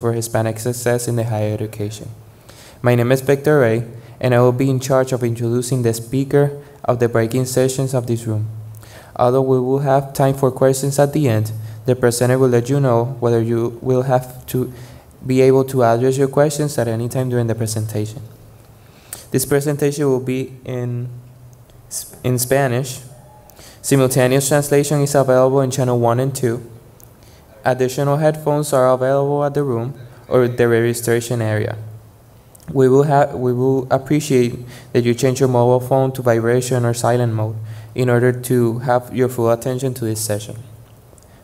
for Hispanic Success in the Higher Education. My name is Victor Ray, and I will be in charge of introducing the speaker of the breaking sessions of this room. Although we will have time for questions at the end, the presenter will let you know whether you will have to be able to address your questions at any time during the presentation. This presentation will be in, in Spanish. Simultaneous translation is available in channel 1 and 2. Additional headphones are available at the room or the registration area. We will, have, we will appreciate that you change your mobile phone to vibration or silent mode in order to have your full attention to this session.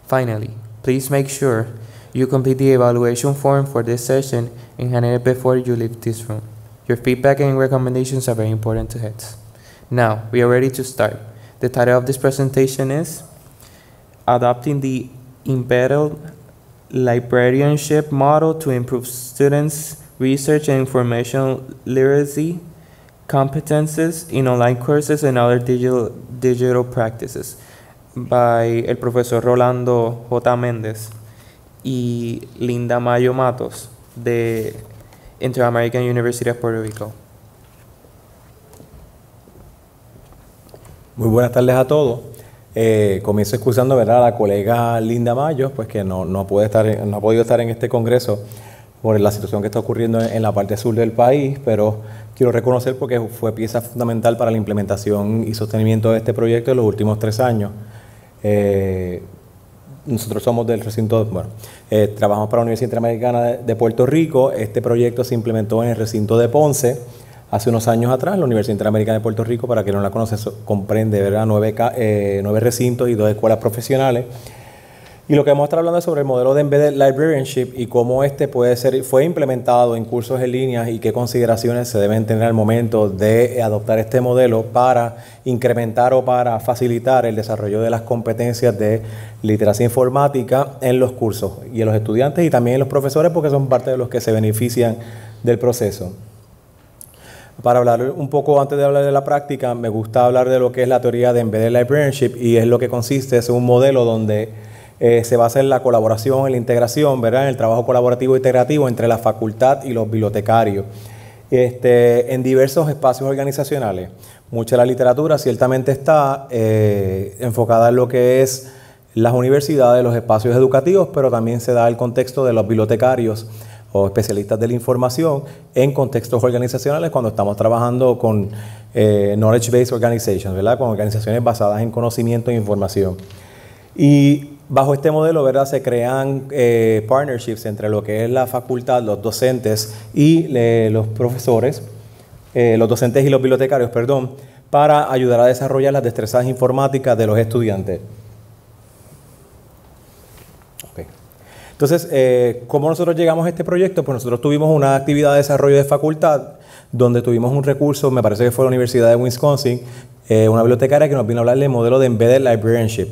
Finally, please make sure you complete the evaluation form for this session and hand it before you leave this room. Your feedback and recommendations are very important to HEADS. Now, we are ready to start. The title of this presentation is adapting the embedded librarianship model to improve students' research and information literacy competences in online courses and other digital, digital practices by el profesor Rolando J. Méndez y Linda Mayo Matos de Inter-American University of Puerto Rico. Muy buenas tardes a todos. Eh, comienzo excusando ¿verdad? a la colega Linda Mayo, pues que no, no, puede estar, no ha podido estar en este Congreso por la situación que está ocurriendo en, la parte sur del país, pero quiero reconocer porque fue pieza fundamental para la implementación y sostenimiento de este proyecto en los últimos tres años. Eh, nosotros somos del recinto, bueno, eh, trabajamos para la Universidad Interamericana de Puerto Rico, este proyecto se implementó en el recinto de Ponce, hace unos años atrás, la Universidad Interamericana de Puerto Rico, para quien no la conoce, comprende ¿verdad? Eh, nueve, recintos y dos escuelas profesionales. Y lo que vamos a estar hablando es sobre el modelo de Embedded Librarianship y cómo este puede ser, fue implementado en cursos en línea y qué consideraciones se deben tener al momento de adoptar este modelo para incrementar o para facilitar el desarrollo de las competencias de literacia informática en los cursos y en los estudiantes y también en los profesores porque son parte de los que se benefician del proceso. Para hablar un poco antes de hablar de la práctica, me gusta hablar de lo que es la teoría de embedded librarianship y es lo que consiste, es un modelo donde eh, se basa en la colaboración, en la integración, ¿verdad? en el trabajo colaborativo e integrativo entre la facultad y los bibliotecarios. Este, en diversos espacios organizacionales. Mucha de la literatura ciertamente está eh, enfocada en lo que es las universidades, los espacios educativos, pero también se da el contexto de los bibliotecarios especialistas de la información en contextos organizacionales cuando estamos trabajando con eh, knowledge-based organizations, ¿verdad? con organizaciones basadas en conocimiento e información. Y bajo este modelo, ¿verdad? Se crean eh, partnerships entre lo que es la facultad, los docentes y los profesores, eh, los docentes y los bibliotecarios, perdón, para ayudar a desarrollar las destrezas informáticas de los estudiantes. Entonces, eh, ¿cómo nosotros llegamos a este proyecto? Pues nosotros tuvimos una actividad de desarrollo de facultad donde tuvimos un recurso, me parece que fue la Universidad de Wisconsin, eh, una bibliotecaria que nos vino a hablar del modelo de Embedded Librarianship.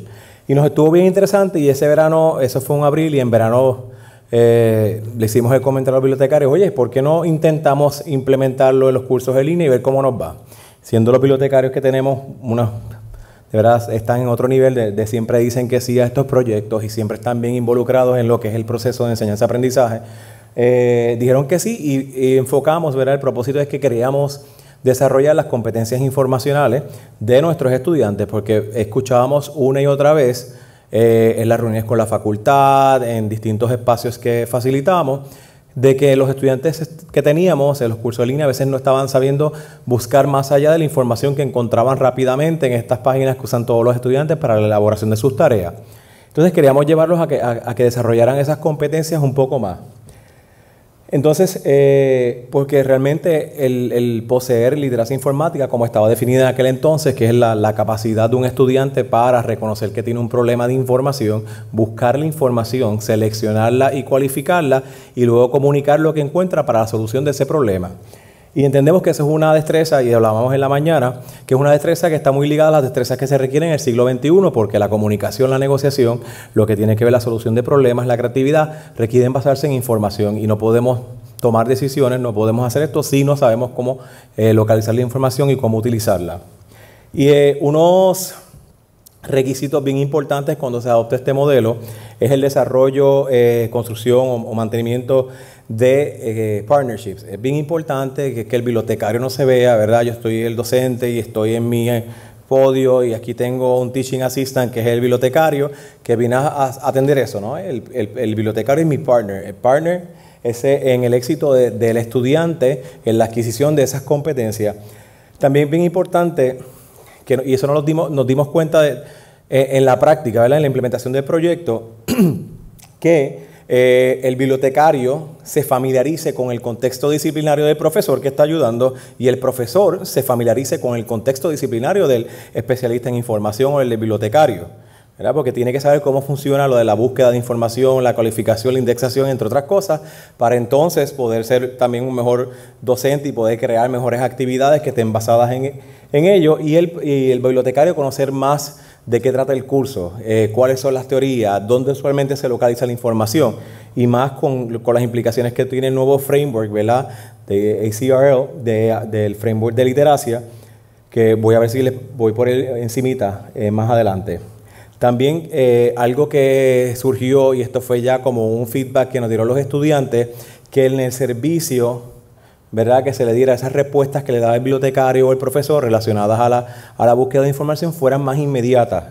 Y nos estuvo bien interesante y ese verano, eso fue en abril y en verano eh, le hicimos el comentario a los bibliotecarios, oye, ¿por qué no intentamos implementarlo en los cursos de línea y ver cómo nos va? Siendo los bibliotecarios que tenemos unas de verdad están en otro nivel, de, siempre dicen que sí a estos proyectos y siempre están bien involucrados en lo que es el proceso de enseñanza-aprendizaje. Eh, dijeron que sí y, enfocamos, El propósito es que queríamos desarrollar las competencias informacionales de nuestros estudiantes, porque escuchábamos una y otra vez eh, en las reuniones con la facultad, en distintos espacios que facilitamos, de que los estudiantes que teníamos en los cursos de línea a veces no estaban sabiendo buscar más allá de la información que encontraban rápidamente en estas páginas que usan todos los estudiantes para la elaboración de sus tareas. Entonces queríamos llevarlos a a que desarrollaran esas competencias un poco más. Entonces, eh, porque realmente el, poseer liderazgo informática, como estaba definida en aquel entonces, que es la, capacidad de un estudiante para reconocer que tiene un problema de información, buscar la información, seleccionarla y cualificarla, y luego comunicar lo que encuentra para la solución de ese problema. Y entendemos que eso es una destreza, y hablábamos en la mañana, que es una destreza que está muy ligada a las destrezas que se requieren en el siglo XXI, porque la comunicación, la negociación, lo que tiene que ver la solución de problemas, la creatividad, requieren basarse en información y no podemos tomar decisiones, no podemos hacer esto si no sabemos cómo eh, localizar la información y cómo utilizarla. Y eh, unos requisitos bien importantes cuando se adopta este modelo es el desarrollo, eh, construcción o mantenimiento de eh, partnerships. Es bien importante que, el bibliotecario no se vea, ¿verdad? Yo estoy el docente y estoy en mi eh, podio y aquí tengo un teaching assistant que es el bibliotecario que viene a, atender eso, ¿no? El, el, bibliotecario es mi partner. El partner es eh, en el éxito del estudiante, en la adquisición de esas competencias. También bien importante, que, y eso nos dimos, nos dimos cuenta en, en la práctica, ¿verdad? en la implementación del proyecto, que eh, el bibliotecario se familiarice con el contexto disciplinario del profesor que está ayudando y el profesor se familiarice con el contexto disciplinario del especialista en información o el bibliotecario. ¿verdad? Porque tiene que saber cómo funciona lo de la búsqueda de información, la cualificación, la indexación, entre otras cosas, para entonces poder ser también un mejor docente y poder crear mejores actividades que estén basadas en, ello y el, y el bibliotecario conocer más de qué trata el curso, eh, cuáles son las teorías, dónde usualmente se localiza la información y más con, las implicaciones que tiene el nuevo framework ¿verdad? de ACRL, del framework de literacia, que voy a ver si les voy por el, encimita eh, más adelante. También eh, algo que surgió, y esto fue ya como un feedback que nos dieron los estudiantes, que en el servicio ¿verdad? Que se le diera esas respuestas que le daba el bibliotecario o el profesor relacionadas a la, a la búsqueda de información fueran más inmediatas.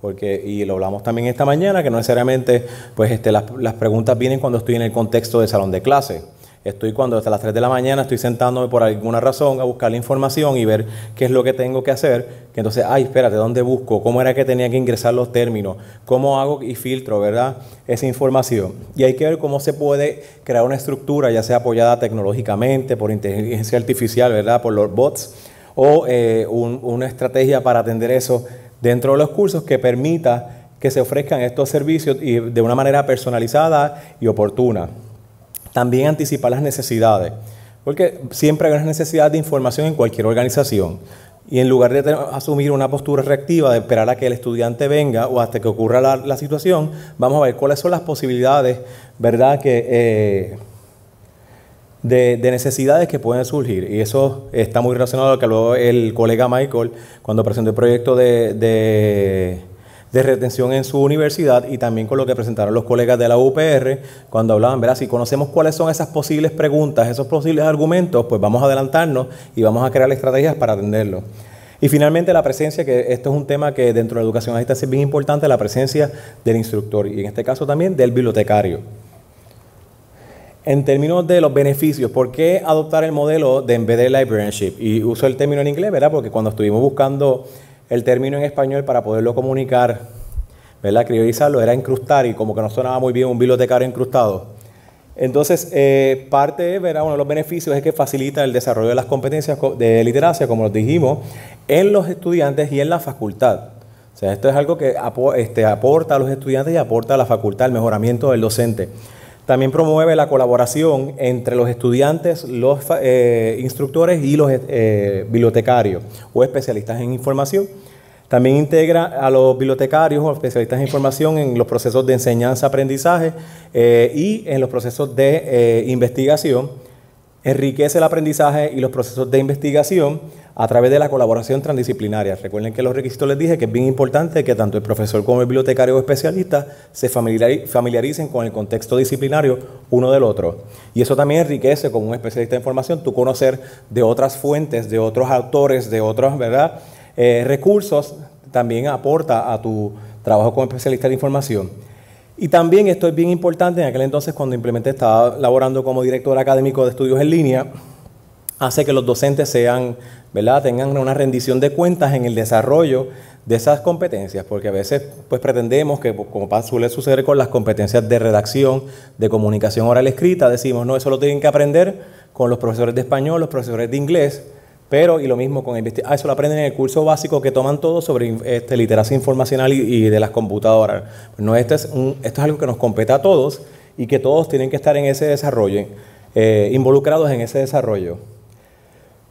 Porque, y lo hablamos también esta mañana, que no necesariamente pues, este, las, las preguntas vienen cuando estoy en el contexto del salón de clase Estoy cuando hasta las 3 de la mañana estoy sentándome por alguna razón a buscar la información y ver qué es lo que tengo que hacer. Que entonces, ay, espérate, ¿dónde busco? ¿Cómo era que tenía que ingresar los términos? ¿Cómo hago y filtro, verdad? Esa información. Y hay que ver cómo se puede crear una estructura, ya sea apoyada tecnológicamente, por inteligencia artificial, ¿verdad? Por los bots, o eh, una estrategia para atender eso dentro de los cursos que permita que se ofrezcan estos servicios de una manera personalizada y oportuna. También anticipar las necesidades, porque siempre hay una necesidad de información en cualquier organización. Y en lugar de asumir una postura reactiva, de esperar a que el estudiante venga o hasta que ocurra la, situación, vamos a ver cuáles son las posibilidades, ¿verdad?, que, eh, de, necesidades que pueden surgir. Y eso está muy relacionado con lo que habló el colega Michael cuando presentó el proyecto de de retención en su universidad y también con lo que presentaron los colegas de la UPR cuando hablaban, verás, Si conocemos cuáles son esas posibles preguntas, esos posibles argumentos, pues vamos a adelantarnos y vamos a crear estrategias para atenderlo. Y finalmente la presencia, que esto es un tema que dentro de la educación a distancia es bien importante, la presencia del instructor y en este caso también del bibliotecario. En términos de los beneficios, ¿por qué adoptar el modelo de embedded librarianship? Y uso el término en inglés, ¿verdad? Porque cuando estuvimos buscando el término en español para poderlo comunicar, ¿verdad? Criolizarlo era incrustar y como que no sonaba muy bien un bibliotecario incrustado. Entonces, eh, parte de, ¿verdad? uno de los beneficios es que facilita el desarrollo de las competencias de literacia, como nos dijimos, en los estudiantes y en la facultad. O sea, esto es algo que este, aporta a los estudiantes y aporta a la facultad el mejoramiento del docente. También promueve la colaboración entre los estudiantes, los eh, instructores y los eh, bibliotecarios o especialistas en información. También integra a los bibliotecarios o especialistas en información en los procesos de enseñanza-aprendizaje eh, y en los procesos de investigación. Enriquece el aprendizaje y los procesos de investigación a través de la colaboración transdisciplinaria. Recuerden que los requisitos les dije que es bien importante que tanto el profesor como el bibliotecario especialista se familiaricen con el contexto disciplinario uno del otro. Y eso también enriquece como un especialista en información, tu conocer de otras fuentes, de otros autores, de otros ¿verdad? Eh, recursos, también aporta a tu trabajo como especialista de información. Y también esto es bien importante, en aquel entonces cuando implementé estaba laborando como director académico de estudios en línea, hace que los docentes sean, ¿verdad? tengan una rendición de cuentas en el desarrollo de esas competencias, porque a veces pues pretendemos que, pues, como suele suceder con las competencias de redacción, de comunicación oral escrita, decimos, no, eso lo tienen que aprender con los profesores de español, los profesores de inglés, pero, y lo mismo con investigación, ah, eso lo aprenden en el curso básico que toman todos sobre este, literacia informacional y, de las computadoras. Pues, no, es esto es algo que nos compete a todos y que todos tienen que estar en ese desarrollo, eh, involucrados en ese desarrollo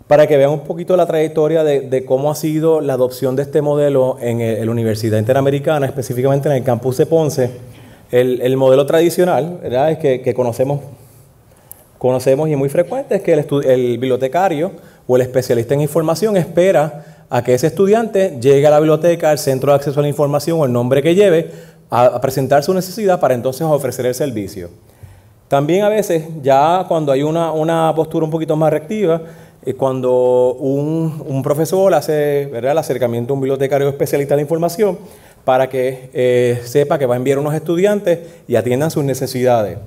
para que vean un poquito la trayectoria de, cómo ha sido la adopción de este modelo eh, en la Universidad Interamericana, específicamente en el campus de Ponce. El, modelo tradicional Es que, conocemos, conocemos y muy frecuente es que el, bibliotecario o el especialista en información espera a que ese estudiante llegue a la biblioteca, al centro de acceso a la información o el nombre que lleve, a, presentar su necesidad para entonces ofrecer el servicio. También a veces, ya cuando hay una, una postura un poquito más reactiva, eh, cuando un, profesor hace el acercamiento a un bibliotecario especialista de información para que eh, sepa que va a enviar unos estudiantes y atiendan sus necesidades.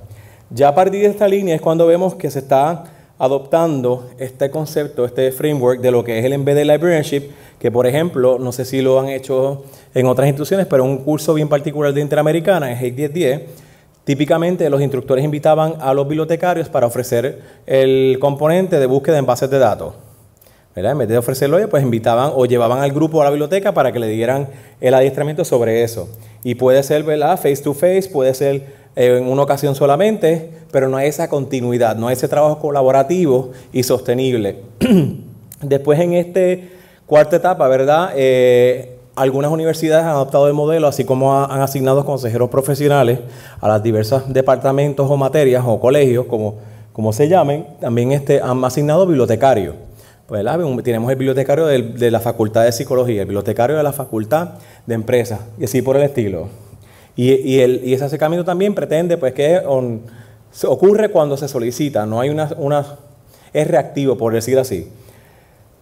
Ya a partir de esta línea es cuando vemos que se está adoptando este concepto, este framework de lo que es el Embedded Librarianship, que por ejemplo, no sé si lo han hecho en otras instituciones, pero un curso bien particular de Interamericana, es 1010, Típicamente los instructores invitaban a los bibliotecarios para ofrecer el componente de búsqueda en bases de datos. En vez de ofrecerlo ellos, pues invitaban o llevaban al grupo a la biblioteca para que le dieran el adiestramiento sobre eso. Y puede ser ¿verdad? face to face, puede ser en una ocasión solamente, pero no hay esa continuidad, no hay ese trabajo colaborativo y sostenible. Después en esta cuarta etapa, ¿verdad? Eh, algunas universidades han adoptado el modelo, así como han asignado consejeros profesionales a los diversos departamentos o materias o colegios, como, se llamen, también este, han asignado bibliotecarios. Pues, tenemos el bibliotecario de, la Facultad de Psicología, el bibliotecario de la Facultad de Empresas, y así por el estilo. Y, ese acercamiento también pretende pues, que ocurre cuando se solicita, no hay una es reactivo, por decir así.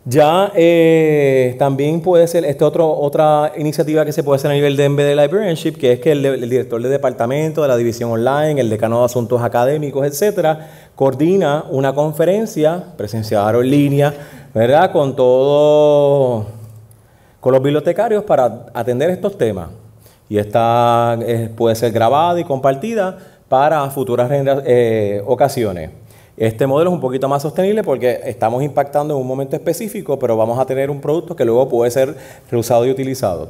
Ya eh, también puede ser, esta otra iniciativa que se puede hacer a nivel de MBD Librarianship, que es que el, director de departamento, de la división online, el decano de asuntos académicos, etcétera, coordina una conferencia presencial o en línea, ¿verdad? Con todos con los bibliotecarios para atender estos temas. Y esta eh, puede ser grabada y compartida para futuras eh, ocasiones. Este modelo es un poquito más sostenible porque estamos impactando en un momento específico, pero vamos a tener un producto que luego puede ser reusado y utilizado.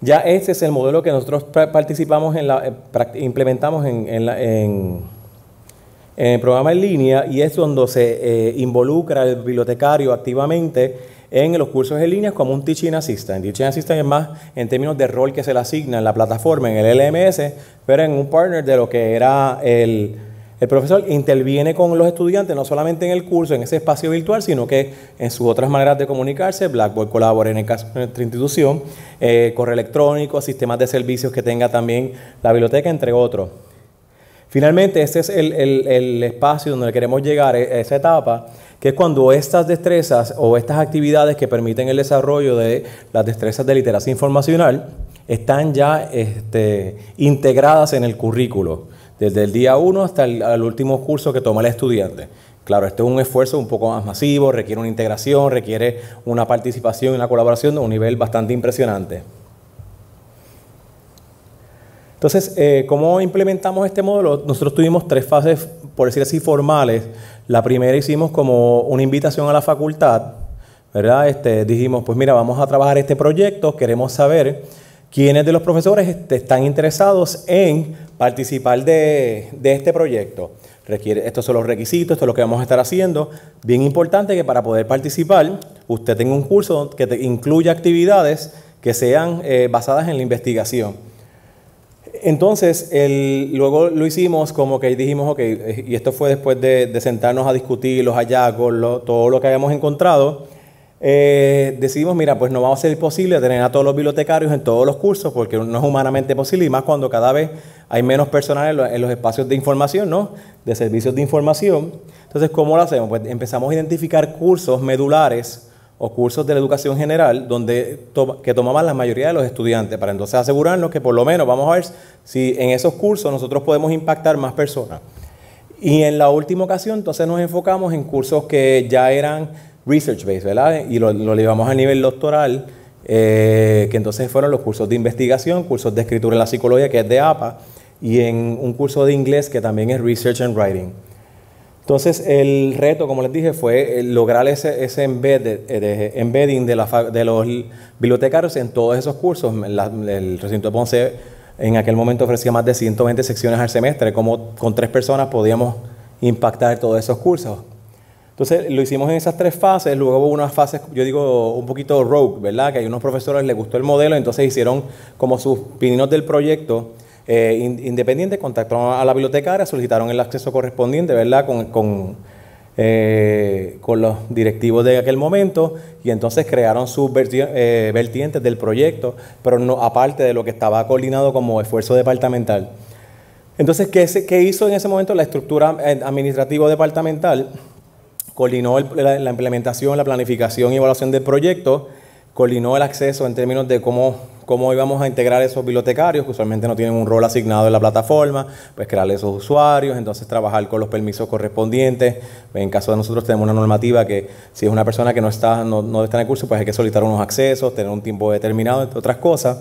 Ya este es el modelo que nosotros participamos en la, eh, implementamos en, en, en, el programa en línea y es donde se eh, involucra el bibliotecario activamente en los cursos en línea como un Teaching Assistant. Teaching Assistant es más en términos de rol que se le asigna en la plataforma, en el LMS, pero en un partner de lo que era el, el profesor interviene con los estudiantes no solamente en el curso, en ese espacio virtual, sino que en sus otras maneras de comunicarse. Blackboard colabora en el caso nuestra institución, eh, correo electrónico, sistemas de servicios que tenga también la biblioteca, entre otros. Finalmente, este es el, espacio donde queremos llegar, a e, esa etapa, que es cuando estas destrezas o estas actividades que permiten el desarrollo de las destrezas de literacia informacional están ya este, integradas en el currículo desde el día 1 hasta el, último curso que toma el estudiante. Claro, este es un esfuerzo un poco más masivo, requiere una integración, requiere una participación y una colaboración de un nivel bastante impresionante. Entonces, eh, ¿cómo implementamos este modelo? Nosotros tuvimos tres fases, por decir así, formales. La primera hicimos como una invitación a la facultad, ¿verdad? Este, dijimos, pues mira, vamos a trabajar este proyecto, queremos saber ¿Quiénes de los profesores están interesados en participar de, este proyecto? estos son los requisitos, esto es lo que vamos a estar haciendo. Bien importante que para poder participar, usted tenga un curso que incluya actividades que sean eh, basadas en la investigación. Entonces, luego lo hicimos como que dijimos, ok, eh, y esto fue después de, sentarnos a discutir los hallazgos, todo lo que habíamos encontrado Decimos, eh, decidimos, mira, pues no va a ser posible tener a todos los bibliotecarios en todos los cursos porque no es humanamente posible y más cuando cada vez hay menos personal en los, espacios de información, ¿no? De servicios de información. Entonces, ¿cómo lo hacemos? Pues empezamos a identificar cursos medulares o cursos de la educación general donde que tomaban la mayoría de los estudiantes para entonces asegurarnos que por lo menos vamos a ver si en esos cursos nosotros podemos impactar más personas. Y en la última ocasión, entonces nos enfocamos en cursos que ya eran research base, ¿verdad? Y lo, llevamos a nivel doctoral, eh, que entonces fueron los cursos de investigación, cursos de escritura en la psicología, que es de APA, y en un curso de inglés que también es research and writing. Entonces, el reto, como les dije, fue eh, lograr ese, eh, embedding de, los bibliotecarios en todos esos cursos. el recinto de Ponce en aquel momento ofrecía más de 120 secciones al semestre, como con tres personas podíamos impactar todos esos cursos. Entonces lo hicimos en esas tres fases, luego hubo unas fases, yo digo, un poquito rogue, ¿verdad? Que hay unos profesores les gustó el modelo, entonces hicieron como sus pininos del proyecto eh, independientes, independiente, contactaron a la bibliotecaria, solicitaron el acceso correspondiente, ¿verdad? Con, con, eh, los directivos de aquel momento y entonces crearon sus eh, vertientes del proyecto, pero no aparte de lo que estaba coordinado como esfuerzo departamental. Entonces, ¿qué, qué hizo en ese momento la estructura administrativa departamental? coordinó la, implementación, la planificación y evaluación del proyecto, coordinó el acceso en términos de cómo, cómo íbamos a integrar esos bibliotecarios, que usualmente no tienen un rol asignado en la plataforma, pues crearle esos usuarios, entonces trabajar con los permisos correspondientes. En caso de nosotros tenemos una normativa que si es una persona que no está, no, no está en el curso, pues hay que solicitar unos accesos, tener un tiempo determinado, entre otras cosas.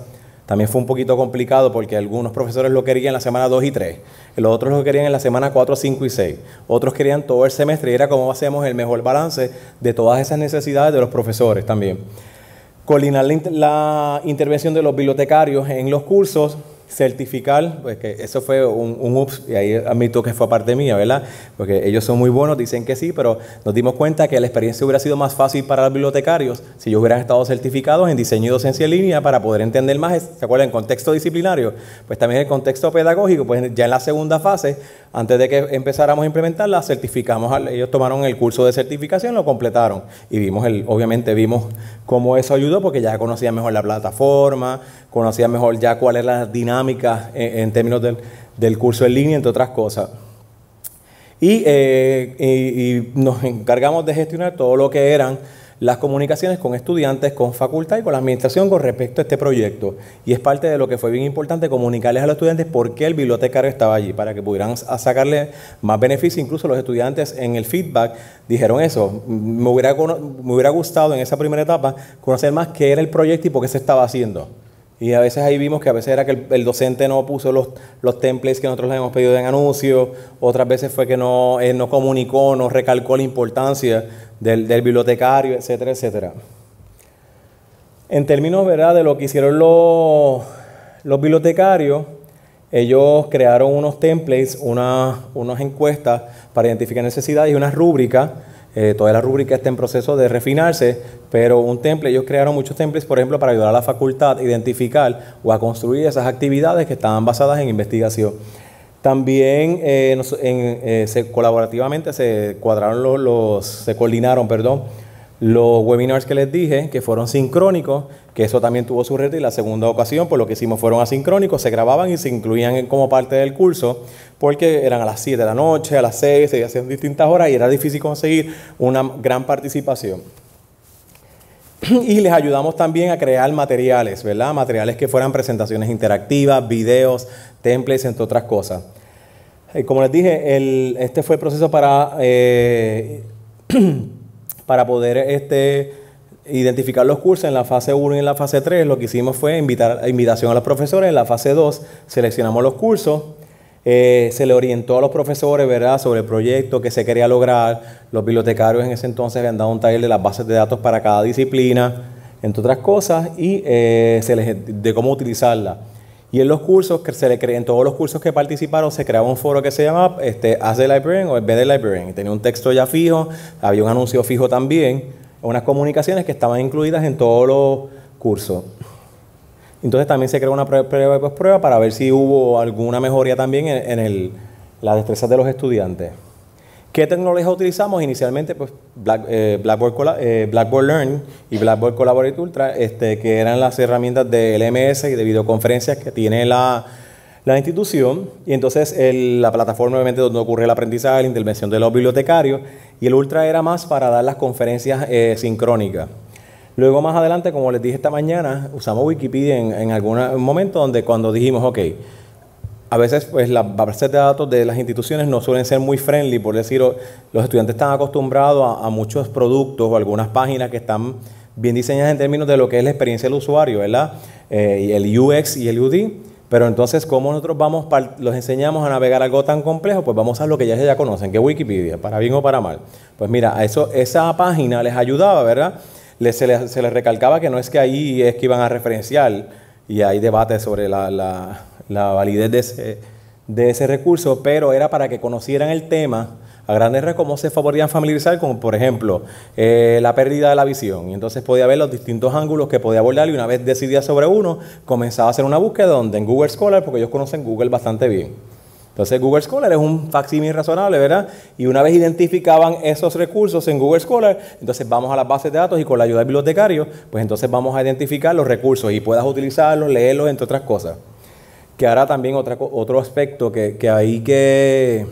También fue un poquito complicado porque algunos profesores lo querían en la semana 2 y 3, los otros lo querían en la semana 4, 5 y 6, otros querían todo el semestre y era como hacemos el mejor balance de todas esas necesidades de los profesores también. Coordinar la intervención de los bibliotecarios en los cursos, certificar, pues que eso fue un, ups, y ahí admito que fue parte mía, ¿verdad? Porque ellos son muy buenos, dicen que sí, pero nos dimos cuenta que la experiencia hubiera sido más fácil para los bibliotecarios si ellos hubieran estado certificados en diseño y docencia en línea para poder entender más, ¿se acuerdan? En contexto disciplinario, pues también el contexto pedagógico, pues ya en la segunda fase, antes de que empezáramos a implementarla, certificamos, ellos tomaron el curso de certificación, lo completaron y vimos, el, obviamente vimos cómo eso ayudó porque ya conocían mejor la plataforma, conocía mejor ya cuál es la dinámica en, términos del, curso en línea, entre otras cosas. Eh, y, nos encargamos de gestionar todo lo que eran las comunicaciones con estudiantes, con facultad y con la administración con respecto a este proyecto. Y es parte de lo que fue bien importante comunicarles a los estudiantes por qué el bibliotecario estaba allí, para que pudieran sacarle más beneficio. Incluso los estudiantes en el feedback dijeron eso. Me hubiera, me hubiera gustado en esa primera etapa conocer más qué era el proyecto y por qué se estaba haciendo. Y a veces ahí vimos que a veces era que el, docente no puso los, los templates que nosotros le hemos pedido en anuncio, otras veces fue que no, no comunicó, no recalcó la importancia del, bibliotecario, etcétera, etcétera. En términos ¿verdad? de lo que hicieron los, bibliotecarios, ellos crearon unos templates, unas encuestas para identificar necesidades y unas rúbricas eh, toda la rúbrica está en proceso de refinarse, pero un temple, ellos crearon muchos temples, por ejemplo, para ayudar a la facultad a identificar o a construir esas actividades que estaban basadas en investigación. También eh, eh, se, colaborativamente se cuadraron los, se coordinaron, perdón, los webinars que les dije, que fueron sincrónicos, que eso también tuvo su reto y la segunda ocasión, por pues lo que hicimos fueron asincrónicos, se grababan y se incluían como parte del curso, porque eran a las 7 de la noche, a las 6, se hacían distintas horas y era difícil conseguir una gran participación. Y les ayudamos también a crear materiales, ¿verdad? Materiales que fueran presentaciones interactivas, videos, templates, entre otras cosas. Eh, como les dije, este fue el proceso para... Eh, para poder este, identificar los cursos en la fase 1 y en la fase 3, lo que hicimos fue invitar invitación a los profesores. En la fase 2 seleccionamos los cursos, eh, se le orientó a los profesores ¿verdad? sobre el proyecto que se quería lograr. Los bibliotecarios en ese entonces le han dado un taller de las bases de datos para cada disciplina, entre otras cosas, y eh, de cómo utilizarla. Y en los cursos, que se le en todos los cursos que participaron, se creaba un foro que se llamaba este, the o Be the Tenía un texto ya fijo, había un anuncio fijo también, unas comunicaciones que estaban incluidas en todos los cursos. Entonces también se creó una prueba y para ver si hubo alguna mejoría también en, en las destrezas de los estudiantes. ¿Qué tecnología utilizamos? Inicialmente, pues eh, eh, Blackboard, Learn y Blackboard Collaborate Ultra, este, que eran las herramientas de LMS y de videoconferencias que tiene la, institución. Y entonces la plataforma, obviamente, donde ocurre el aprendizaje, la intervención de los bibliotecarios. Y el Ultra era más para dar las conferencias eh, sincrónicas. Luego, más adelante, como les dije esta mañana, usamos Wikipedia en, en algún momento donde cuando dijimos, ok, a veces pues las bases de datos de las instituciones no suelen ser muy friendly, por decir, los estudiantes están acostumbrados a, muchos productos o algunas páginas que están bien diseñadas en términos de lo que es la experiencia del usuario, ¿verdad? Eh, el UX y el UD, pero entonces cómo nosotros vamos los enseñamos a navegar algo tan complejo, pues vamos a lo que ya ya conocen, que es Wikipedia, para bien o para mal. Pues mira, a eso esa página les ayudaba, ¿verdad? se, les, recalcaba que no es que ahí es que iban a referenciar y hay debates sobre la la validez de ese, recurso, pero era para que conocieran el tema a grandes rasgos cómo se podían familiarizar con, por ejemplo, eh, la pérdida de la visión. Y entonces podía ver los distintos ángulos que podía abordar y una vez decidía sobre uno, comenzaba a hacer una búsqueda donde en Google Scholar, porque ellos conocen Google bastante bien. Entonces Google Scholar es un facsímil razonable, ¿verdad? Y una vez identificaban esos recursos en Google Scholar, entonces vamos a las bases de datos y con la ayuda del bibliotecario, pues entonces vamos a identificar los recursos y puedas utilizarlos, leerlos, entre otras cosas que ahora también otro aspecto que, hay que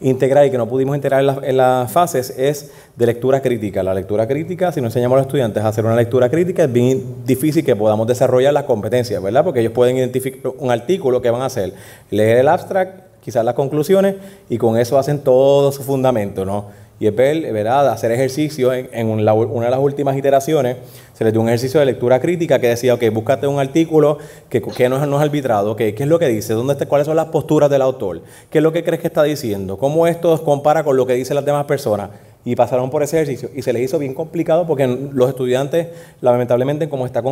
integrar y que no pudimos integrar en, en, las fases es de lectura crítica. La lectura crítica, si no enseñamos a los estudiantes a hacer una lectura crítica, es bien difícil que podamos desarrollar las competencias, ¿verdad? Porque ellos pueden identificar un artículo que van a hacer, leer el abstract, quizás las conclusiones, y con eso hacen todo su fundamento, ¿no? y es ¿verdad? hacer ejercicio en, una de las últimas iteraciones, se les dio un ejercicio de lectura crítica que decía, ok, búscate un artículo que, que no, es, arbitrado, qué es lo que dice, ¿Dónde cuáles son las posturas del autor, qué es lo que crees que está diciendo, cómo esto compara con lo que dicen las demás personas. Y pasaron por ese ejercicio y se les hizo bien complicado porque los estudiantes, lamentablemente, como está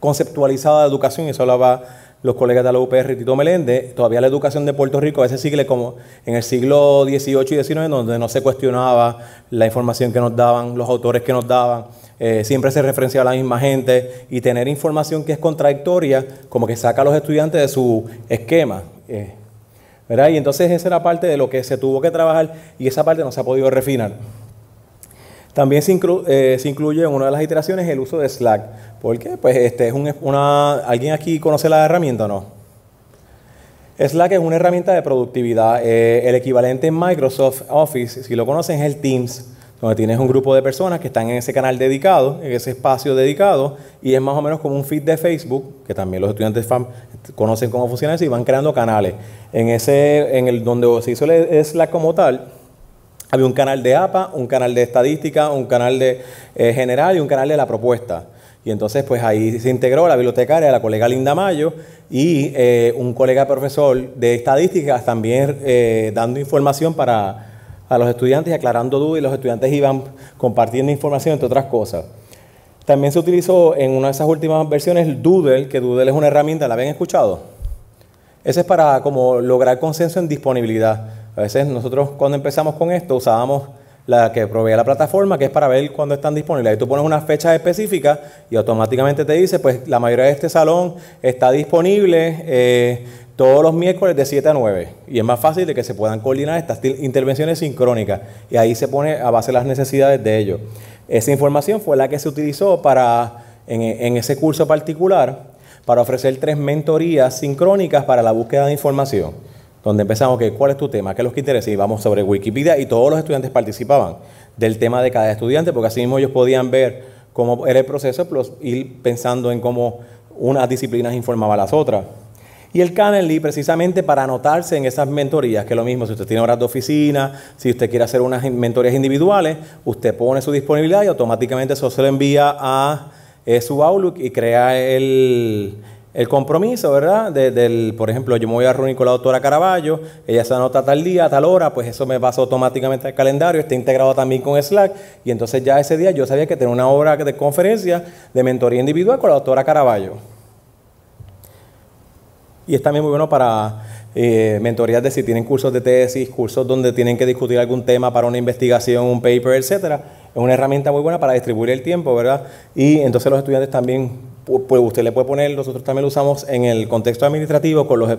conceptualizada la educación, y eso la va los colegas de la UPR y Tito Meléndez, todavía la educación de Puerto Rico, a veces sigue como en el siglo XVIII y XIX, donde no se cuestionaba la información que nos daban, los autores que nos daban, eh, siempre se referenciaba a la misma gente y tener información que es contradictoria, como que saca a los estudiantes de su esquema. Eh, ¿verdad? Y entonces esa era parte de lo que se tuvo que trabajar y esa parte no se ha podido refinar. También eh, se, incluye en una de las iteraciones el uso de Slack. ¿Por qué? Pues este es un, una, ¿alguien aquí conoce la herramienta o no? Slack es una herramienta de productividad. Eh, el equivalente en Microsoft Office, si lo conocen, es el Teams, donde tienes un grupo de personas que están en ese canal dedicado, en ese espacio dedicado, y es más o menos como un feed de Facebook, que también los estudiantes conocen cómo funciona eso, y van creando canales. En ese, en el donde se hizo el Slack como tal, había un canal de APA, un canal de estadística, un canal de eh, general y un canal de la propuesta. Y entonces, pues ahí se integró la bibliotecaria, la colega Linda Mayo, y eh, un colega profesor de estadísticas también eh, dando información para a los estudiantes, aclarando dudas, y los estudiantes iban compartiendo información, entre otras cosas. También se utilizó en una de esas últimas versiones Doodle, que Doodle es una herramienta, ¿la habían escuchado? Ese es para como lograr consenso en disponibilidad. A veces nosotros cuando empezamos con esto usábamos la que provee la plataforma, que es para ver cuándo están disponibles. Ahí tú pones una fecha específica y automáticamente te dice, pues la mayoría de este salón está disponible eh, todos los miércoles de 7 a 9. Y es más fácil de que se puedan coordinar estas intervenciones sincrónicas. Y ahí se pone a base las necesidades de ellos. Esa información fue la que se utilizó para, en ese curso particular para ofrecer tres mentorías sincrónicas para la búsqueda de información donde empezamos que cuál es tu tema, qué es lo que interesa y vamos sobre Wikipedia y todos los estudiantes participaban del tema de cada estudiante porque así mismo ellos podían ver cómo era el proceso ir pensando en cómo unas disciplinas informaban a las otras. Y el Canelly precisamente para anotarse en esas mentorías, que es lo mismo, si usted tiene horas de oficina, si usted quiere hacer unas mentorías individuales, usted pone su disponibilidad y automáticamente eso se lo envía a eh, su Outlook y crea el, el compromiso, ¿verdad? del, por ejemplo, yo me voy a reunir con la doctora Caraballo, ella se anota tal día, tal hora, pues eso me pasa automáticamente al calendario, está integrado también con Slack, y entonces ya ese día yo sabía que tenía una hora de conferencia de mentoría individual con la doctora Caraballo. Y es también muy bueno para eh, mentorías de si tienen cursos de tesis, cursos donde tienen que discutir algún tema para una investigación, un paper, etcétera es una herramienta muy buena para distribuir el tiempo, ¿verdad? Y entonces los estudiantes también, pues usted le puede poner, nosotros también lo usamos en el contexto administrativo con los e,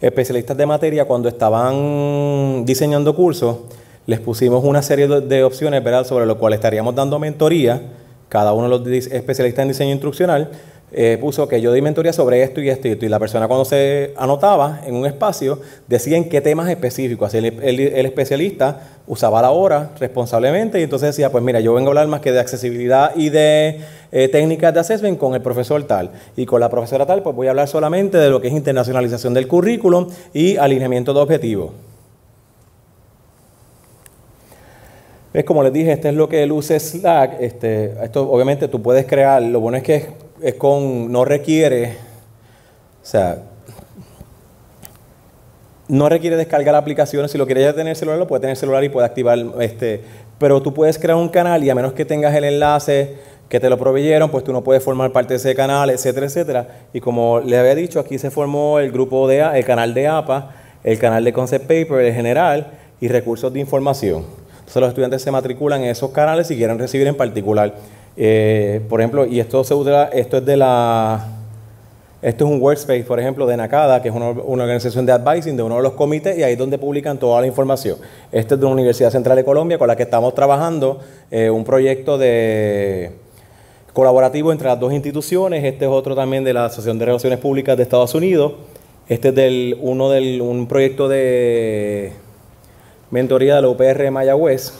especialistas de materia cuando estaban diseñando cursos, les pusimos una serie de opciones, ¿verdad? Sobre lo cual estaríamos dando mentoría, cada uno de los especialistas en diseño instruccional, eh, puso que yo di mentoría sobre esto y esto y esto. Y la persona cuando se anotaba en un espacio decía en qué temas específicos. Así el, especialista usaba la hora responsablemente y entonces decía, pues mira, yo vengo a hablar más que de accesibilidad y de eh, técnicas de assessment con el profesor tal. Y con la profesora tal, pues voy a hablar solamente de lo que es internacionalización del currículum y alineamiento de objetivos. Es como les dije, este es lo que luce Slack. Este, esto obviamente tú puedes crear, lo bueno es que es con, no requiere, o sea, no requiere descargar aplicaciones. Si lo quieres ya tener celular, lo puedes tener celular y puede activar. Este, pero tú puedes crear un canal y a menos que tengas el enlace que te lo proveyeron, pues tú no puedes formar parte de ese canal, etcétera, etcétera. Y como les había dicho, aquí se formó el grupo de el canal de APA, el canal de Concept Paper, el general y recursos de información. Entonces los estudiantes se matriculan en esos canales si quieren recibir en particular. Eh, por ejemplo, y esto, es de la... Esto es un workspace, por ejemplo, de NACADA, que es una, organización de advising de uno de los comités y ahí es donde publican toda la información. Este es de la Universidad Central de Colombia con la que estamos trabajando eh, un proyecto de colaborativo entre las dos instituciones. Este es otro también de la Asociación de Relaciones Públicas de Estados Unidos. Este es del, uno del, un proyecto de mentoría de la UPR de Mayagüez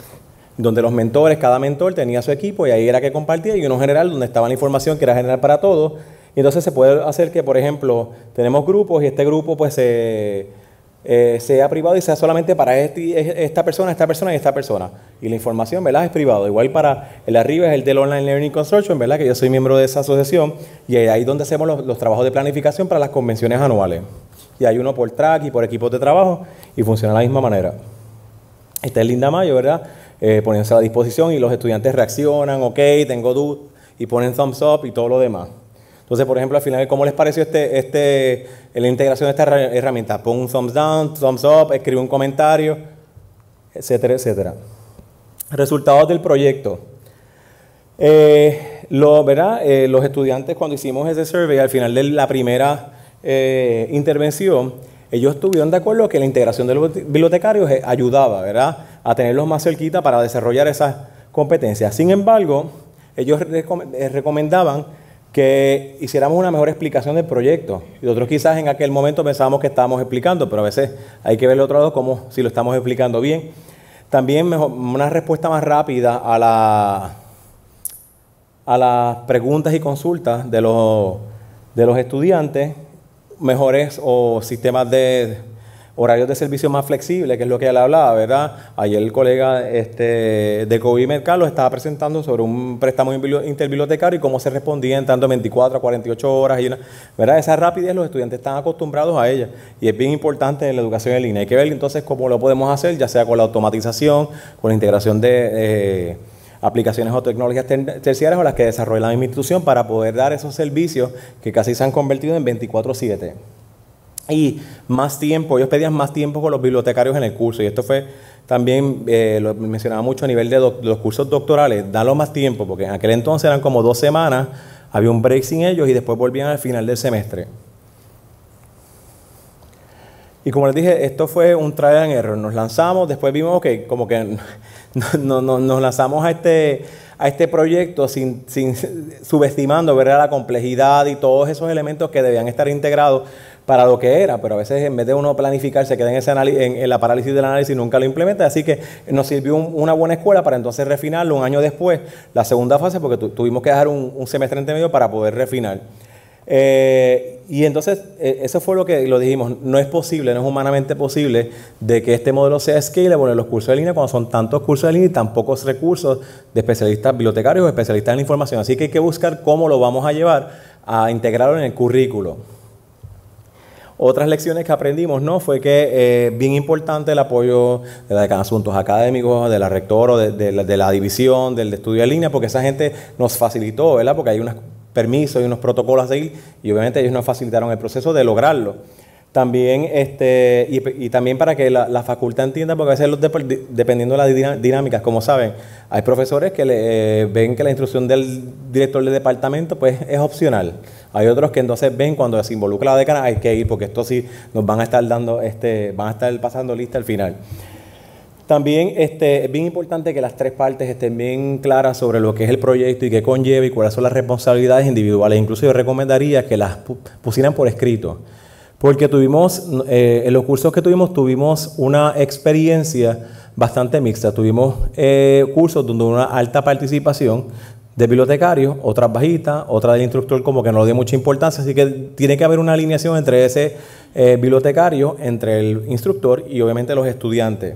donde los mentores, cada mentor tenía su equipo y ahí era que compartía y uno general donde estaba la información que era general para todos. Y entonces se puede hacer que, por ejemplo, tenemos grupos y este grupo pues eh, sea privado y sea solamente para este, esta persona, esta persona y esta persona. Y la información, ¿verdad? Es privado. Igual para el arriba es el del Online Learning Consortium, ¿verdad? Que yo soy miembro de esa asociación y ahí es donde hacemos los, trabajos de planificación para las convenciones anuales. Y hay uno por track y por equipos de trabajo y funciona de la misma manera. esta es Linda Mayo, ¿verdad? eh, poniéndose a la disposición y los estudiantes reaccionan, ok, tengo dudas, y ponen thumbs up y todo lo demás. Entonces, por ejemplo, al final, ¿cómo les pareció este, este, la integración de esta herramienta? Pon un thumbs down, thumbs up, escribe un comentario, etcétera, etcétera. Resultados del proyecto. Eh, eh, los estudiantes cuando hicimos ese survey, al final de la primera eh, intervención, ellos estuvieron de acuerdo que la integración de los bibliotecarios ayudaba, ¿verdad? a tenerlos más cerquita para desarrollar esas competencias. Sin embargo, ellos eh, recomendaban que hiciéramos una mejor explicación del proyecto. Y nosotros quizás en aquel momento pensábamos que estábamos explicando, pero a veces hay que ver el otro lado como si lo estamos explicando bien. También una respuesta más rápida a, las preguntas y consultas de los estudiantes, mejores o sistemas de horarios de servicio más flexibles, que es lo que él hablaba, ¿verdad? Ayer el colega este, de COVID lo estaba presentando sobre un préstamo interbibliotecario y cómo se respondía en tanto 24 a 48 horas. Y una, ¿verdad? Esa rapidez los estudiantes están acostumbrados a ella y es bien importante en la educación en línea. Hay que ver entonces cómo lo podemos hacer, ya sea con la automatización, con la integración de... Eh, aplicaciones o tecnologías terciarias o las que desarrolla la misma institución para poder dar esos servicios que casi se han convertido en 24/7 y más tiempo, ellos pedían más tiempo con los bibliotecarios en el curso. Y esto fue también, eh, lo mencionaba mucho a nivel de, los cursos doctorales, darlo más tiempo, porque en aquel entonces eran como dos semanas, había un break sin ellos y después volvían al final del semestre. Y como les dije, esto fue un trial and error. Nos lanzamos, después vimos que como que nos lanzamos a este, a este proyecto sin, sin subestimando la complejidad y todos esos elementos que debían estar integrados para lo que era, pero a veces en vez de uno planificar se queda en, en, la parálisis del análisis y nunca lo implementa. Así que nos sirvió una buena escuela para entonces refinarlo un año después, la segunda fase, porque tuvimos que dejar un, semestre entre medio para poder refinar. Eh, y entonces, e, eso fue lo que lo dijimos, no es posible, no es humanamente posible de que este modelo sea scalable en los cursos de línea cuando son tantos cursos de línea y tan pocos recursos de especialistas bibliotecarios o especialistas en la información. Así que hay que buscar cómo lo vamos a llevar a integrarlo en el currículo. Otras lecciones que aprendimos, ¿no? Fue que es eh, bien importante el apoyo de la de Asuntos Académicos, de la rectora, de, de, la, división, del estudio en línea, porque esa gente nos facilitó, ¿verdad? Porque hay unos permisos y unos protocolos de ir y obviamente ellos nos facilitaron el proceso de lograrlo. También, este, y, también para que la, facultad entienda, porque a veces dependiendo de las dinámicas, como saben, hay profesores que eh, ven que la instrucción del director del departamento pues, es opcional. Hay otros que entonces ven cuando se involucra la decana, hay que ir, porque esto sí nos van a estar dando, este, van a estar pasando lista al final. También este, es bien importante que las tres partes estén bien claras sobre lo que es el proyecto y qué conlleva y cuáles son las responsabilidades individuales. Incluso yo recomendaría que las pusieran por escrito porque tuvimos, eh, en los cursos que tuvimos, tuvimos una experiencia bastante mixta. Tuvimos eh, cursos donde una alta participación de bibliotecarios, otras bajitas, otra del instructor como que no le dio mucha importancia, así que tiene que haber una alineación entre ese eh, bibliotecario, entre el instructor y obviamente los estudiantes,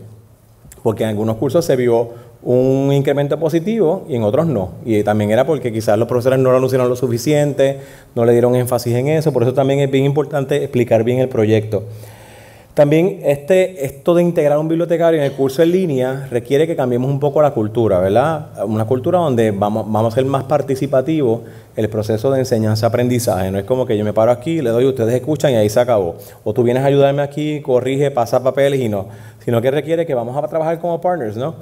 porque en algunos cursos se vio un incremento positivo y en otros no. Y también era porque quizás los profesores no lo anunciaron lo suficiente, no le dieron énfasis en eso, por eso también es bien importante explicar bien el proyecto. También este, esto de integrar un bibliotecario en el curso en línea requiere que cambiemos un poco la cultura, ¿verdad? Una cultura donde vamos, vamos a ser más participativos el proceso de enseñanza-aprendizaje. No es como que yo me paro aquí, le doy, ustedes escuchan y ahí se acabó. O tú vienes a ayudarme aquí, corrige, pasa papeles y no. Sino que requiere que vamos a trabajar como partners, ¿no?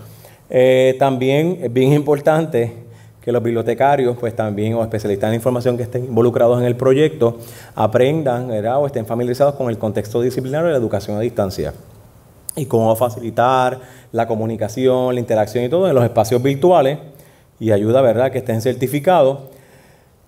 Eh, también es bien importante que los bibliotecarios, pues también, o especialistas en información que estén involucrados en el proyecto, aprendan o estén familiarizados con el contexto disciplinario de la educación a distancia y cómo facilitar la comunicación, la interacción y todo en los espacios virtuales y ayuda ¿verdad? que estén certificados.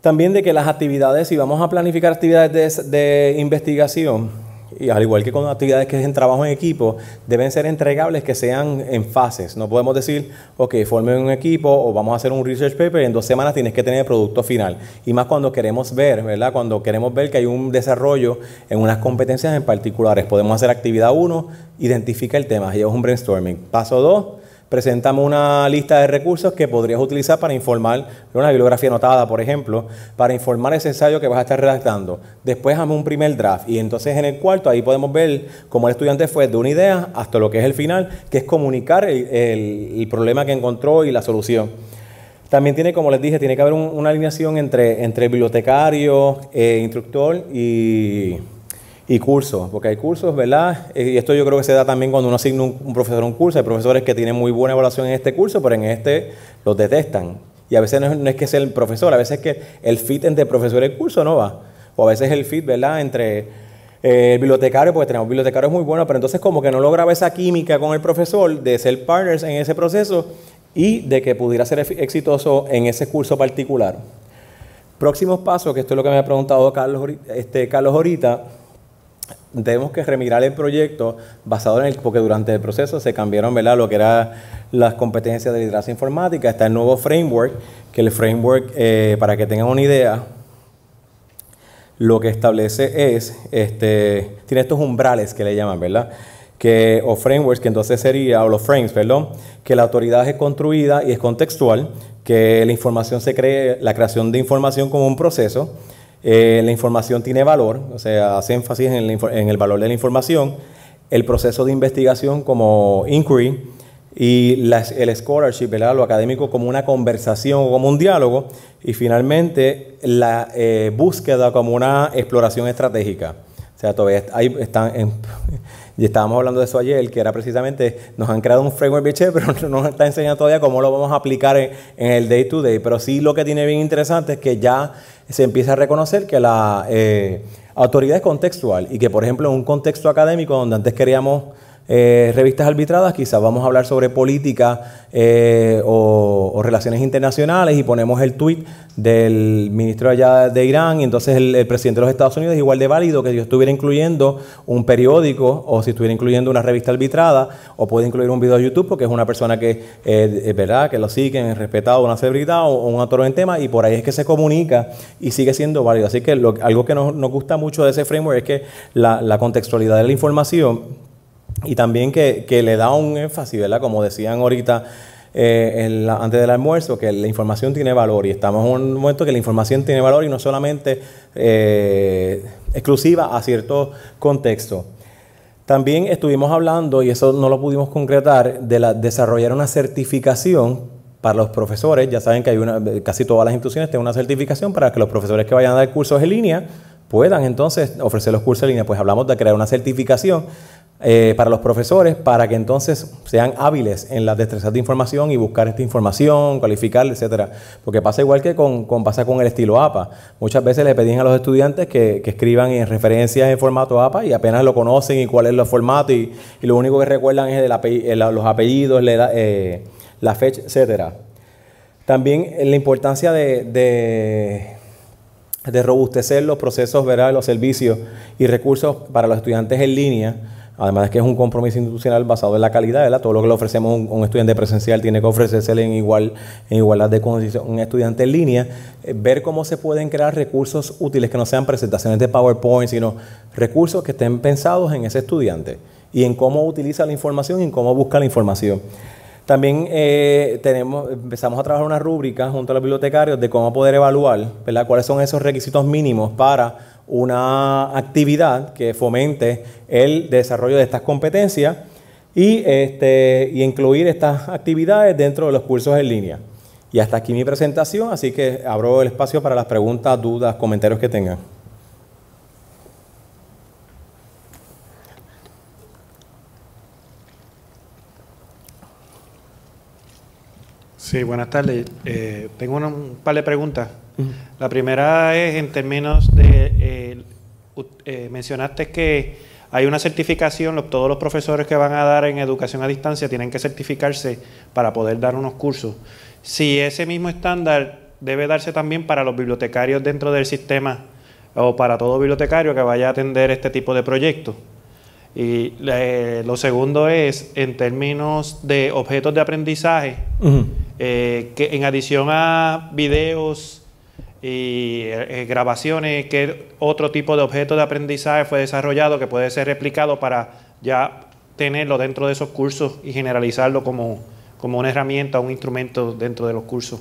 También de que las actividades, si vamos a planificar actividades de investigación, y al igual que con actividades que es en trabajo en equipo, deben ser entregables que sean en fases. No podemos decir, ok, formen un equipo o vamos a hacer un research paper y en dos semanas tienes que tener el producto final. Y más cuando queremos ver, ¿verdad? Cuando queremos ver que hay un desarrollo en unas competencias en particulares. Podemos hacer actividad 1, identifica el tema, es un brainstorming. Paso 2, presentamos una lista de recursos que podrías utilizar para informar una bibliografía anotada, por ejemplo, para informar ese ensayo que vas a estar redactando. Después hazme un primer draft y entonces en el cuarto ahí podemos ver cómo el estudiante fue de una idea hasta lo que es el final, que es comunicar el, problema que encontró y la solución. También tiene, como les dije, tiene que haber una alineación entre, entre bibliotecario, e instructor y y cursos, porque hay cursos, ¿verdad? Eh, y esto yo creo que se da también cuando uno asigna un, profesor un curso. Hay profesores que tienen muy buena evaluación en este curso, pero en este los detestan. Y a veces no es, que sea el profesor, a veces es que el fit entre profesor y el curso no va. O a veces el fit, ¿verdad? Entre eh, el bibliotecario, porque tenemos bibliotecarios muy bueno, pero entonces como que no lograba esa química con el profesor de ser partners en ese proceso y de que pudiera ser exitoso en ese curso particular. Próximos pasos, que esto es lo que me ha preguntado Carlos, este, Carlos ahorita tenemos que remirar el proyecto basado en el, porque durante el proceso se cambiaron ¿verdad? lo que era las competencias de liderazgo informática, está el nuevo framework, que el framework, eh, para que tengan una idea, lo que establece es, este, tiene estos umbrales que le llaman, ¿verdad? Que, o frameworks, que entonces sería, o los frames, perdón, que la autoridad es construida y es contextual, que la información se cree, la creación de información como un proceso, eh, la información tiene valor, o sea, hace énfasis en el, valor de la información, el proceso de investigación como inquiry y el scholarship, ¿verdad? lo académico como una conversación o como un diálogo y finalmente la eh, búsqueda como una exploración estratégica. O sea, todavía están en, y estábamos hablando de eso ayer, que era precisamente, nos han creado un framework biche, pero no nos está enseñando todavía cómo lo vamos a aplicar en, el day to day. Pero sí lo que tiene bien interesante es que ya se empieza a reconocer que la eh, autoridad es contextual y que, por ejemplo, en un contexto académico donde antes queríamos eh, revistas arbitradas, quizás vamos a hablar sobre política eh, o, relaciones internacionales y ponemos el tweet del ministro allá de Irán y entonces el, presidente de los Estados Unidos es igual de válido que si yo estuviera incluyendo un periódico o si estuviera incluyendo una revista arbitrada o puede incluir un video de YouTube porque es una persona que eh, es verdad que lo siguen, respetado, una celebridad o, un autor en tema y por ahí es que se comunica y sigue siendo válido. Así que lo, algo que nos, gusta mucho de ese framework es que la contextualidad de la información y también que, le da un énfasis, ¿verdad? Como decían ahorita eh, antes del almuerzo, que la información tiene valor y estamos en un momento que la información tiene valor y no solamente eh, exclusiva a cierto contexto También estuvimos hablando, y eso no lo pudimos concretar, de desarrollar una certificación para los profesores. Ya saben que hay casi todas las instituciones tienen una certificación para que los profesores que vayan a dar cursos en línea puedan entonces ofrecer los cursos en línea. Pues hablamos de crear una certificación eh, para los profesores para que entonces sean hábiles en las destrezas de información y buscar esta información, cualificarla, etcétera. Porque pasa igual que con, con, pasa con el estilo APA. Muchas veces le pedían a los estudiantes que, escriban en referencias en formato APA y apenas lo conocen y cuál es el formato y, lo único que recuerdan es los apellidos, eh, la, fecha, etcétera. También la importancia de, robustecer los procesos, los servicios y recursos para los estudiantes en línea, Además es que es un compromiso institucional basado en la calidad, Todo lo que le ofrecemos a un, estudiante presencial tiene que ofrecerse en, igual, en igualdad de condiciones un estudiante en línea. Eh, ver cómo se pueden crear recursos útiles que no sean presentaciones de PowerPoint, sino recursos que estén pensados en ese estudiante y en cómo utiliza la información y en cómo busca la información. También eh, empezamos a trabajar una rúbrica junto a los bibliotecarios de cómo poder evaluar cuáles son esos requisitos mínimos para una actividad que fomente el desarrollo de estas competencias y, este, y incluir estas actividades dentro de los cursos en línea. Y hasta aquí mi presentación, así que abro el espacio para las preguntas, dudas, comentarios que tengan. Sí, buenas tardes. Eh, tengo un par de preguntas. La primera es en términos de, eh, eh, mencionaste que hay una certificación, todos los profesores que van a dar en educación a distancia tienen que certificarse para poder dar unos cursos. Si ese mismo estándar debe darse también para los bibliotecarios dentro del sistema o para todo bibliotecario que vaya a atender este tipo de proyectos. Y eh, lo segundo es, en términos de objetos de aprendizaje, que en adición a videos, y eh, grabaciones, que otro tipo de objeto de aprendizaje fue desarrollado que puede ser replicado para ya tenerlo dentro de esos cursos y generalizarlo como, como una herramienta, un instrumento dentro de los cursos.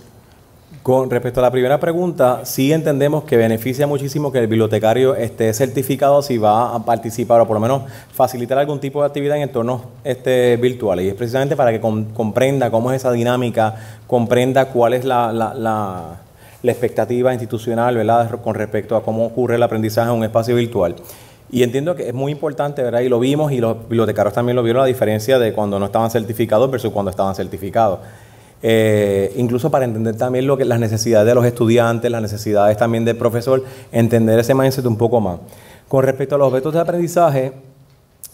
Con respecto a la primera pregunta, sí entendemos que beneficia muchísimo que el bibliotecario esté certificado si va a participar o por lo menos facilitar algún tipo de actividad en entornos este, virtuales. Y es precisamente para que comprenda cómo es esa dinámica, comprenda cuál es la la expectativa institucional, ¿verdad?, con respecto a cómo ocurre el aprendizaje en un espacio virtual. Y entiendo que es muy importante, ¿verdad? Y lo vimos y los bibliotecarios también lo vieron, la diferencia de cuando no estaban certificados versus cuando estaban certificados. Eh, incluso para entender también lo que, las necesidades de los estudiantes, las necesidades también del profesor, entender ese mindset un poco más. Con respecto a los objetos de aprendizaje,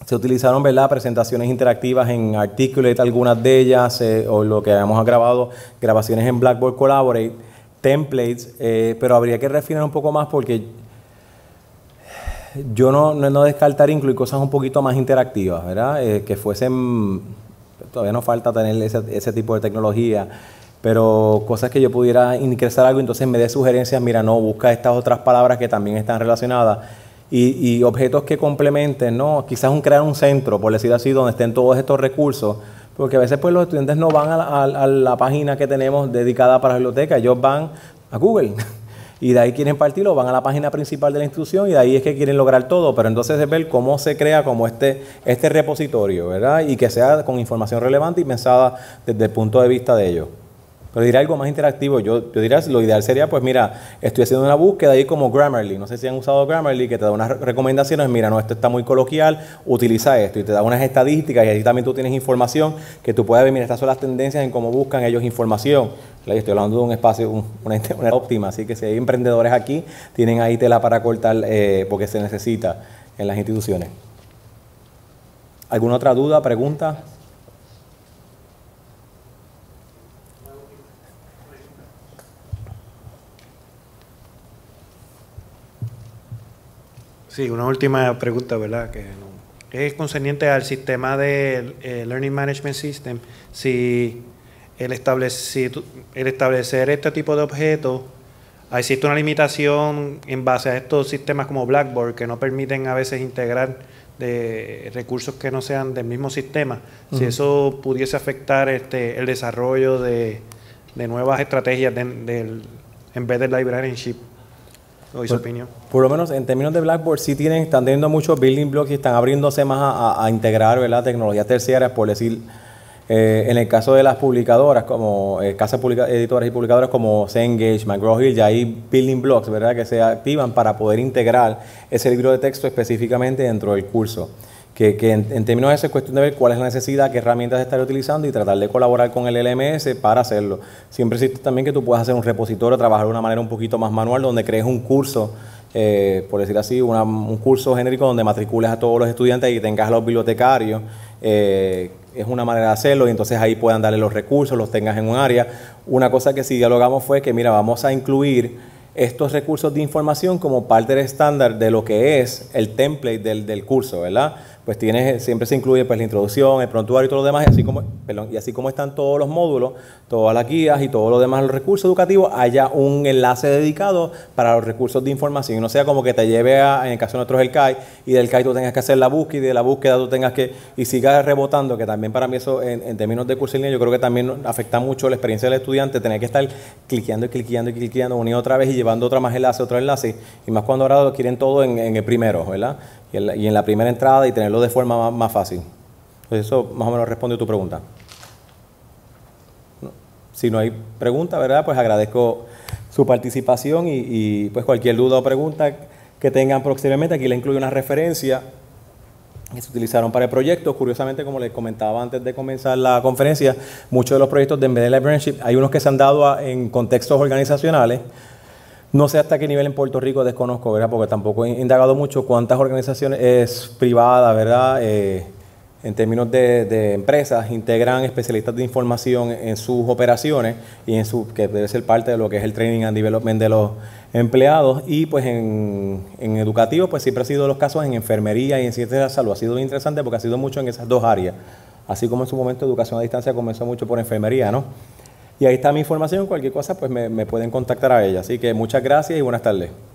se utilizaron ¿verdad? presentaciones interactivas en Articulate, algunas de ellas, eh, o lo que habíamos grabado, grabaciones en Blackboard Collaborate templates, eh, pero habría que refinar un poco más porque yo no, no, descartar incluir cosas un poquito más interactivas, ¿verdad? Eh, que fuesen, todavía no falta tener ese, tipo de tecnología, pero cosas que yo pudiera ingresar algo, entonces me dé sugerencias, mira, no, busca estas otras palabras que también están relacionadas. Y, objetos que complementen, ¿no? Quizás un, crear un centro, por decir así, donde estén todos estos recursos, porque a veces pues los estudiantes no van a la, página que tenemos dedicada para la biblioteca, ellos van a Google y de ahí quieren partirlo, van a la página principal de la institución y de ahí es que quieren lograr todo, pero entonces es ver cómo se crea como este, este repositorio, ¿verdad? Y que sea con información relevante y pensada desde el punto de vista de ellos. Pero diría algo más interactivo. Yo, yo diría, lo ideal sería, pues mira, estoy haciendo una búsqueda ahí como Grammarly. No sé si han usado Grammarly, que te da unas recomendaciones. Mira, no, esto está muy coloquial, utiliza esto. Y te da unas estadísticas y ahí también tú tienes información que tú puedes ver. Mira, estas son las tendencias en cómo buscan ellos información. estoy hablando de un espacio, una, una, óptima. Así que si hay emprendedores aquí, tienen ahí tela para cortar eh, porque se necesita en las instituciones. ¿Alguna otra duda, pregunta? Sí, una última pregunta, ¿verdad? Que es concerniente al sistema de eh, Learning Management System. Si el, establecer, este tipo de objetos, existe una limitación en base a estos sistemas como Blackboard que no permiten a veces integrar de recursos que no sean del mismo sistema. Si eso pudiese afectar este, el desarrollo de, nuevas estrategias en vez del librarianship su por, opinión. Por lo menos en términos de Blackboard, sí tienen, están teniendo muchos building blocks y están abriéndose más a, integrar ¿verdad? tecnologías terciarias, por decir, eh, en el caso de las publicadoras, como eh, casas publica, editoras y publicadoras como Cengage, McGraw-Hill, ya hay building blocks ¿verdad? que se activan para poder integrar ese libro de texto específicamente dentro del curso que, en, términos de esa cuestión de ver cuál es la necesidad, qué herramientas estar utilizando y tratar de colaborar con el LMS para hacerlo. Siempre existe también que tú puedas hacer un repositorio, trabajar de una manera un poquito más manual, donde crees un curso, eh, por decir así, un curso genérico donde matricules a todos los estudiantes y tengas a los bibliotecarios. Eh, es una manera de hacerlo y entonces ahí puedan darle los recursos, los tengas en un área. Una cosa que sí dialogamos fue que, mira, vamos a incluir estos recursos de información como parte del estándar de lo que es el template del, del curso, ¿verdad? pues tienes, siempre se incluye pues, la introducción, el prontuario y todo lo demás, y así, como, y así como están todos los módulos, todas las guías y todos los demás los recursos educativos, haya un enlace dedicado para los recursos de información. No sea como que te lleve a, en el caso de nosotros, el CAI, y del CAI tú tengas que hacer la búsqueda y de la búsqueda tú tengas que, y sigas rebotando, que también para mí eso en, términos de curso en línea, yo creo que también afecta mucho la experiencia del estudiante, tener que estar cliqueando y cliqueando y cliqueando una y otra vez y llevando otra más enlace, otro enlace, y más cuando ahora lo quieren todo en el primero, ¿verdad? y en la, primera entrada y tenerlo de forma más, fácil. Pues eso más o menos responde a tu pregunta. Si no hay pregunta, ¿verdad? Pues agradezco su participación y, pues cualquier duda o pregunta que tengan próximamente, Aquí le incluyo una referencia que se utilizaron para el proyecto. Curiosamente, como les comentaba antes de comenzar la conferencia, muchos de los proyectos de Embedded Learnership, hay unos que se han dado en contextos organizacionales, no sé hasta qué nivel en Puerto Rico desconozco, ¿verdad? Porque tampoco he indagado mucho cuántas organizaciones es privada, ¿verdad? Eh, en términos de, empresas, integran especialistas de información en sus operaciones y en su, que debe ser parte de lo que es el training and development de los empleados. Y pues en, educativo, pues siempre ha sido los casos en enfermería y en ciencias de la salud. Ha sido interesante porque ha sido mucho en esas dos áreas. Así como en su momento educación a distancia comenzó mucho por enfermería, ¿no? Y ahí está mi información, cualquier cosa, pues me, me pueden contactar a ella. Así que muchas gracias y buenas tardes.